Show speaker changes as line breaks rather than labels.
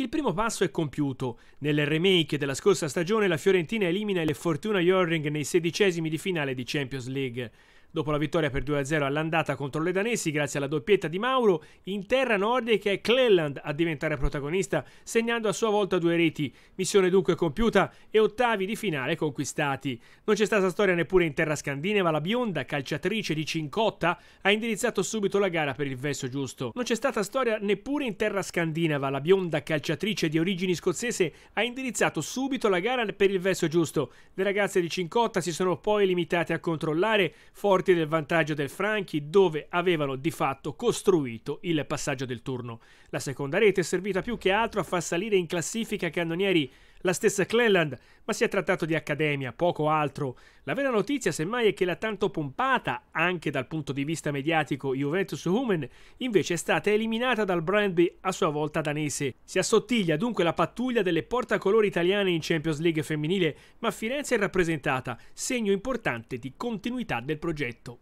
Il primo passo è compiuto. Nel remake della scorsa stagione la Fiorentina elimina le Fortuna Jorring nei sedicesimi di finale di Champions League. Dopo la vittoria per 2-0 all'andata contro le danesi grazie alla doppietta di Mauro, in terra nordica è Cleland a diventare protagonista, segnando a sua volta due reti. Missione dunque compiuta e ottavi di finale conquistati. Non c'è stata storia neppure in terra scandinava, la bionda calciatrice di Cincotta ha indirizzato subito la gara per il verso giusto. Non c'è stata storia neppure in terra scandinava, la bionda calciatrice di origini scozzese ha indirizzato subito la gara per il verso giusto. Le ragazze di Cincotta si sono poi limitate a controllare, forse forti del vantaggio del Franchi dove avevano di fatto costruito il passaggio del turno. La seconda rete è servita più che altro a far salire in classifica cannonieri la stessa Cleland, ma si è trattato di accademia, poco altro. La vera notizia semmai è che la tanto pompata, anche dal punto di vista mediatico, Juventus Human invece è stata eliminata dal Brandby a sua volta danese. Si assottiglia dunque la pattuglia delle portacolori italiane in Champions League femminile, ma Firenze è rappresentata, segno importante di continuità del progetto.